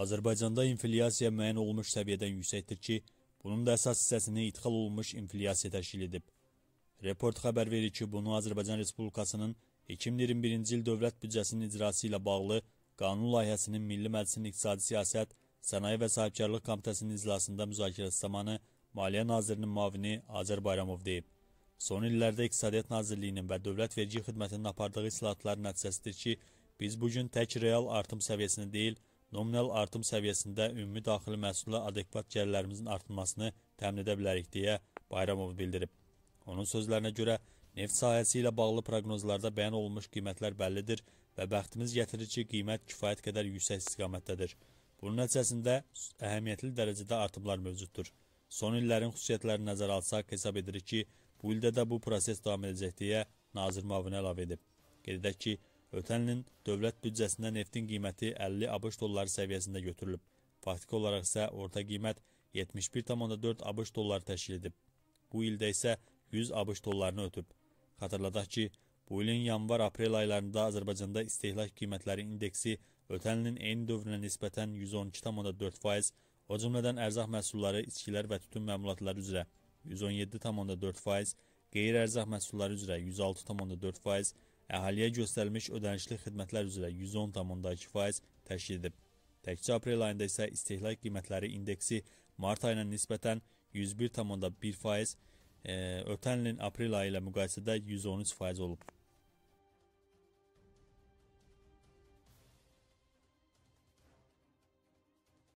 Azərbaycanda inflyasiya müəyyən olmuş səviyyədən yüksəkdir ki, bunun da əsas hissəsini idxal olunmuş inflyasiya təşkil edib. Report xəbər verir ki, bunu Azərbaycan Respublikasının 2021-ci il dövlət büdcəsinin icrası ilə bağlı qanun layihəsinin Milli Məclisin İqtisadi Siyasət, Sənaye və Sahibkarlıq Komitəsinin iclasında müzakirəsi zamanı Maliyyə Nazirinin mavini Azər Bayramov deyib. Son illərdə İqtisadiyyat Nazirliyinin və Dövlət Vergi Xidmətinin apardığı islahatların nəticəsidir ki, biz bugün tək real artım səviyyəsini deyil, nominal artım səviyyəsində ümumi daxili məhsulla adekvat gəlirlərimizin artırmasını təmin edə bilərik deyə Bayramov bildirib. Onun sözlərinə görə neft sahəsi ilə bağlı proqnozlarda bəyan olunmuş qiymətlər bəllidir və bəxtimiz gətirir ki, qiymət kifayət qədər yüksək istiqamətdədir. Bunun nəticəsində əhəmiyyətli dərəcədə artımlar mövcuddur. Son illərin xüsusiyyətlərini nəzərə alsaq hesab edirik ki, bu ildə də bu proses davam edəcək deyə nazir müavini əlavə edib. Qeyd edək ki, Ötən ilin dövlət büdcəsində neftin qiyməti 50 ABŞ dolları səviyyəsində götürülüb. Faktiki olaraq isə orta qiymət 71,4 ABŞ dolları təşkil edib. Bu ildə isə 100 ABŞ dollarını ötüb. Xatırladaq ki, bu ilin yanvar-aprel aylarında Azərbaycanda istehlak qiymətləri indeksi ötən ilin eyni dövrünə nisbətən 112,4%, o cümlədən ərzaq məhsulları, içkilər və tütün məmulatları üzrə 117,4%, qeyri-ərzaq məhsulları üzrə 106,4%, Əhaliyə göstərilmiş ödənişli xidmətlər üzrə 110,2% təşkil edib. Təkcə aprel ayında isə istehlak qiymətləri indeksi mart ayına nisbətən 101,1%, e, ötən ilin aprel ayı ilə müqayisədə 113% olub.